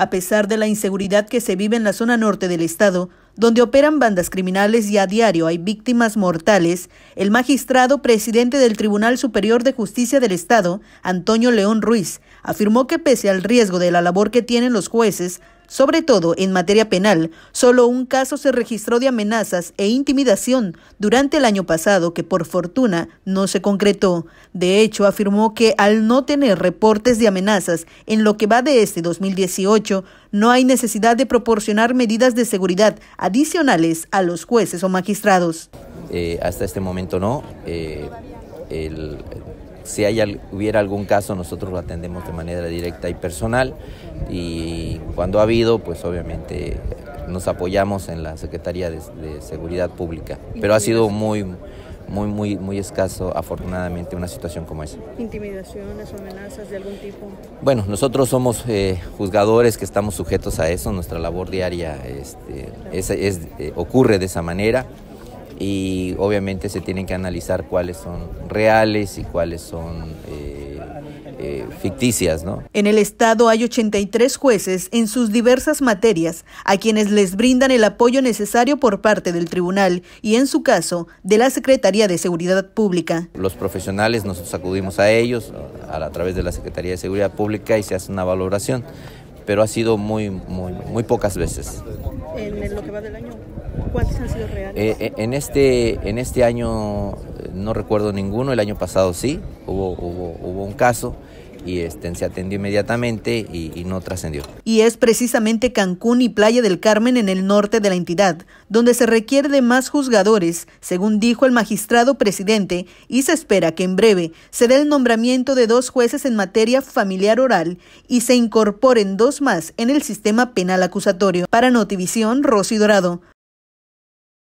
A pesar de la inseguridad que se vive en la zona norte del estado, donde operan bandas criminales y a diario hay víctimas mortales, el magistrado presidente del Tribunal Superior de Justicia del Estado, Antonio León Ruiz, afirmó que pese al riesgo de la labor que tienen los jueces, sobre todo en materia penal, solo un caso se registró de amenazas e intimidación durante el año pasado que por fortuna no se concretó. De hecho, afirmó que al no tener reportes de amenazas en lo que va de este 2018, no hay necesidad de proporcionar medidas de seguridad adicionales a los jueces o magistrados. Eh, hasta este momento no. Eh, si hubiera algún caso, nosotros lo atendemos de manera directa y personal. Y cuando ha habido, pues obviamente nos apoyamos en la Secretaría de, Seguridad Pública, pero ha sido muy muy, muy, muy escaso, afortunadamente, una situación como esa. ¿Intimidaciones, o amenazas de algún tipo? Bueno, nosotros somos eh, juzgadores que estamos sujetos a eso, nuestra labor diaria este, eh, ocurre de esa manera y obviamente se tienen que analizar cuáles son reales y cuáles son... Eh, eh, ficticias. En el Estado hay 83 jueces en sus diversas materias a quienes les brindan el apoyo necesario por parte del tribunal y en su caso de la Secretaría de Seguridad Pública. Los profesionales nosotros acudimos a ellos a través de la Secretaría de Seguridad Pública y se hace una valoración pero ha sido muy, muy, muy pocas veces. ¿En lo que va del año? ¿Cuántos han sido reales? Eh, eh, en, este, en este año eh, no recuerdo ninguno, el año pasado sí, hubo, hubo, hubo un caso y este, se atendió inmediatamente y, y no trascendió. Y es precisamente Cancún y Playa del Carmen en el norte de la entidad, donde se requiere de más juzgadores, según dijo el magistrado presidente, y se espera que en breve se dé el nombramiento de dos jueces en materia familiar oral y se incorporen dos más en el sistema penal acusatorio. Para Notivisión, Rosy Dorado.